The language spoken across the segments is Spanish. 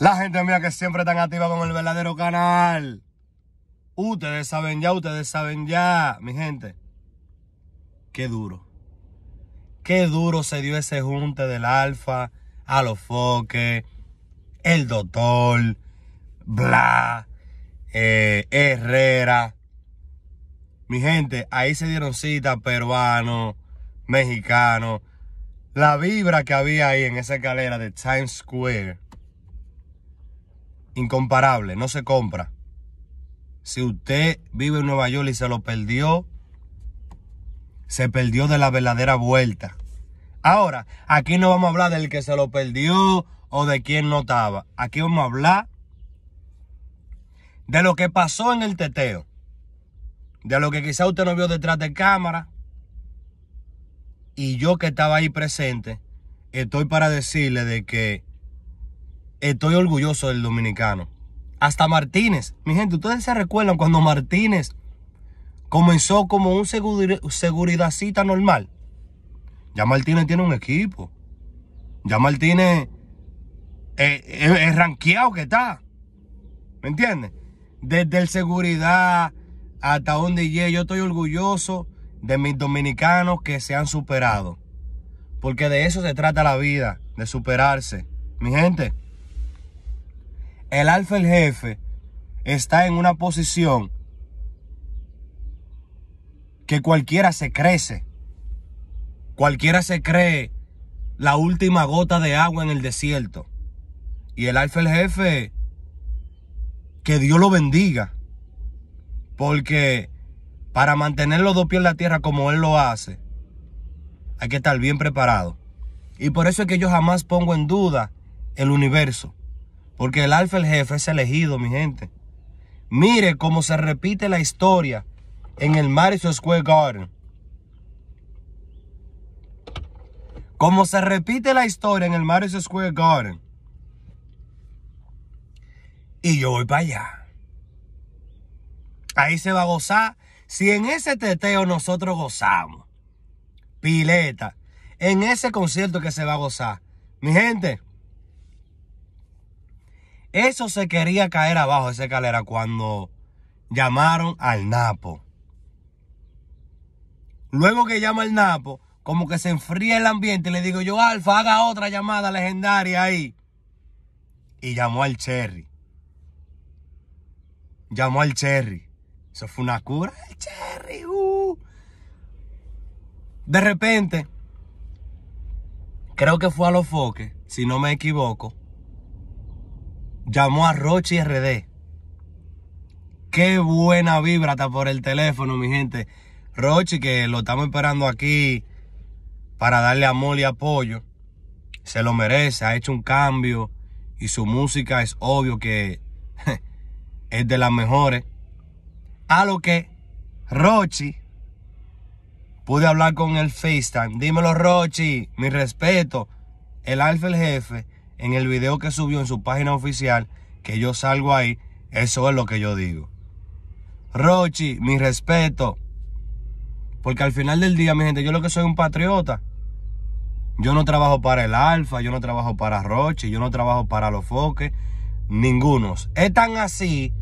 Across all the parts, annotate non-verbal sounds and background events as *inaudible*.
La gente mía que siempre tan activa con el verdadero canal. Ustedes saben ya, ustedes saben ya, mi gente. Qué duro. Qué duro se dio ese junte del alfa a los foques, el doctor, bla, eh, Herrera. Mi gente, ahí se dieron cita peruanos, mexicanos, La vibra que había ahí en esa escalera de Times Square incomparable, no se compra. Si usted vive en Nueva York y se lo perdió, se perdió de la verdadera vuelta. Ahora, aquí no vamos a hablar del que se lo perdió o de quién no estaba. Aquí vamos a hablar de lo que pasó en el teteo. De lo que quizá usted no vio detrás de cámara. Y yo que estaba ahí presente, estoy para decirle de que estoy orgulloso del dominicano. Hasta Martínez. Mi gente, ustedes se recuerdan cuando Martínez comenzó como un seguridadcita normal. Ya Martínez tiene un equipo. Ya Martínez eh, es, es, que está. ¿Me entiendes? Desde el seguridad hasta donde llegué, yo estoy orgulloso de mis dominicanos que se han superado. Porque de eso se trata la vida, de superarse. Mi gente. El alfa, el jefe, está en una posición que cualquiera se crece. Cualquiera se cree la última gota de agua en el desierto. Y el alfa, el jefe, que Dios lo bendiga. Porque para mantener los dos pies en la tierra como Él lo hace, hay que estar bien preparado. Y por eso es que yo jamás pongo en duda el universo. Porque el alfa, el jefe, es elegido, mi gente. Mire cómo se repite la historia en el Madison Square Garden. Como se repite la historia en el Madison Square Garden. Y yo voy para allá. Ahí se va a gozar. Si en ese teteo nosotros gozamos. Pileta. En ese concierto que se va a gozar. Mi gente. Eso se quería caer abajo, esa escalera, cuando llamaron al Napo. Luego que llama el Napo, como que se enfría el ambiente, le digo yo, Alfa, haga otra llamada legendaria ahí. Y llamó al Cherry. Llamó al Cherry. Eso fue una cura. El Cherry, uh". De repente, creo que fue a los foques, si no me equivoco llamó a Rochi RD. Qué buena vibra está por el teléfono, mi gente. Rochi, que lo estamos esperando aquí para darle amor y apoyo. Se lo merece, ha hecho un cambio y su música es obvio que *laughs* es de las mejores. A lo que Rochi pude hablar con el FaceTime. Dímelo, Rochi, mi respeto. El alfa, el jefe en el video que subió en su página oficial, que yo salgo ahí, eso es lo que yo digo. Rochi, mi respeto. Porque al final del día, mi gente, yo lo que soy un patriota. Yo no trabajo para el Alfa, yo no trabajo para Rochi, yo no trabajo para los foques, ningunos. Es tan así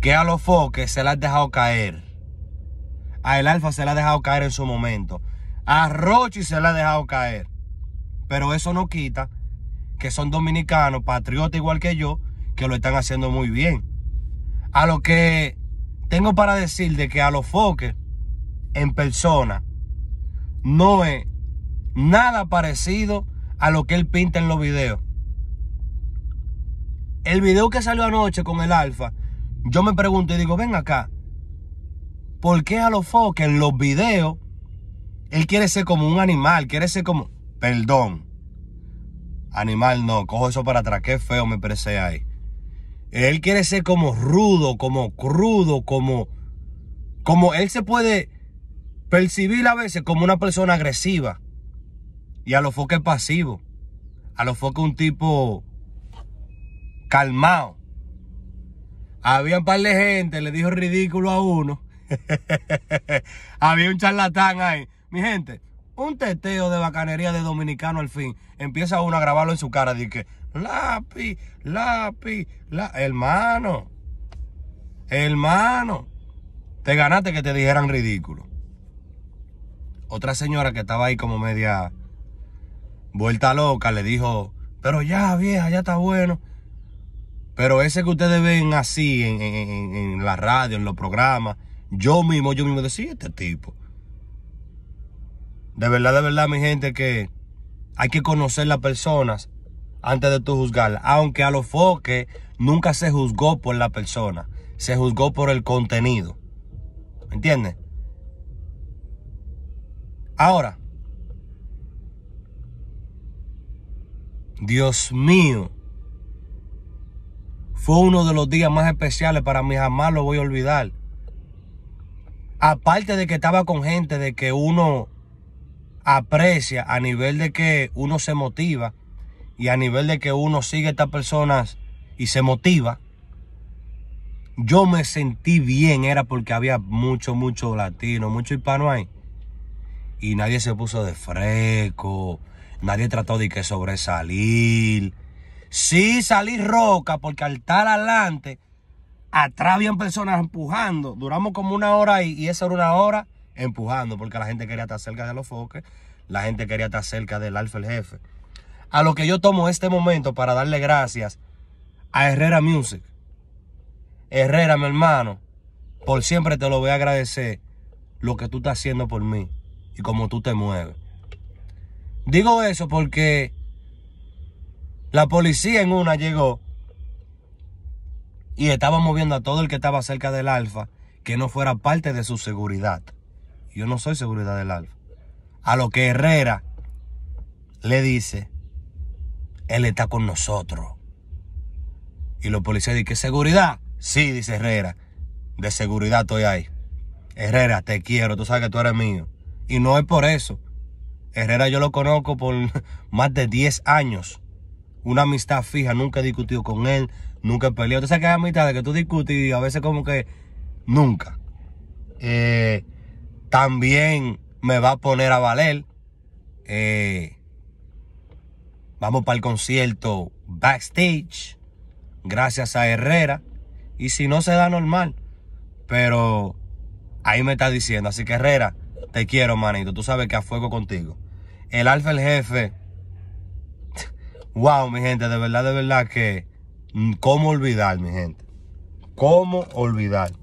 que a los foques se la ha dejado caer. A el Alfa se la ha dejado caer en su momento. A Rochi se la ha dejado caer. Pero eso no quita que son dominicanos, patriotas igual que yo, que lo están haciendo muy bien. A lo que tengo para decir de que a los foques en persona no es nada parecido a lo que él pinta en los videos. El video que salió anoche con el Alfa, yo me pregunto y digo, ven acá, ¿por qué a los foques en los videos él quiere ser como un animal, quiere ser como, perdón, Animal, no, cojo eso para atrás, qué feo me parece ahí. Él quiere ser como rudo, como crudo, como... Como él se puede percibir a veces como una persona agresiva. Y a lo foque pasivo. A lo foque un tipo calmado. Había un par de gente, le dijo ridículo a uno. *laughs* Había un charlatán ahí. Mi gente, un teteo de bacanería de dominicano al fin. Empieza uno a grabarlo en su cara. Dice lápiz, lápiz, la... hermano, hermano, te ganaste que te dijeran ridículo. Otra señora que estaba ahí como media vuelta loca le dijo, pero ya vieja, ya está bueno. Pero ese que ustedes ven así en la radio, en los programas, yo mismo, yo mismo decía, este tipo de verdad, de verdad, mi gente, que hay que conocer las personas antes de tú juzgarlas. Aunque a lo Foque... nunca se juzgó por la persona, se juzgó por el contenido. ¿Me entiendes? Ahora, Dios mío, fue uno de los días más especiales para mí, jamás lo voy a olvidar. Aparte de que estaba con gente de que uno aprecia a nivel de que uno se motiva y a nivel de que uno sigue a estas personas y se motiva. Yo me sentí bien, era porque había mucho, mucho latino, mucho hispano ahí. Y nadie se puso de fresco, nadie trató de que sobresalir. Sí salí roca porque al estar adelante, atrás habían personas empujando. Duramos como una hora ahí y esa era una hora empujando porque la gente quería estar cerca de los foques, la gente quería estar cerca del alfa el jefe. A lo que yo tomo este momento para darle gracias a Herrera Music. Herrera, mi hermano, por siempre te lo voy a agradecer lo que tú estás haciendo por mí y cómo tú te mueves. Digo eso porque la policía en una llegó y estaba moviendo a todo el que estaba cerca del alfa que no fuera parte de su seguridad. Yo no soy seguridad del Alfa. A lo que Herrera le dice, él está con nosotros. Y los policías dicen, ¿seguridad? Sí, dice Herrera. De seguridad estoy ahí. Herrera, te quiero, tú sabes que tú eres mío. Y no es por eso. Herrera yo lo conozco por *laughs* más de 10 años. Una amistad fija, nunca he discutido con él, nunca he peleado. Tú sabes que hay amistades que tú discutes y a veces como que nunca. Eh, también me va a poner a valer. Eh, vamos para el concierto backstage. Gracias a Herrera. Y si no se da normal. Pero ahí me está diciendo. Así que Herrera, te quiero, manito. Tú sabes que a fuego contigo. El alfa, el jefe. Wow, mi gente, de verdad, de verdad que. Mm, ¿Cómo olvidar, mi gente? ¿Cómo olvidar?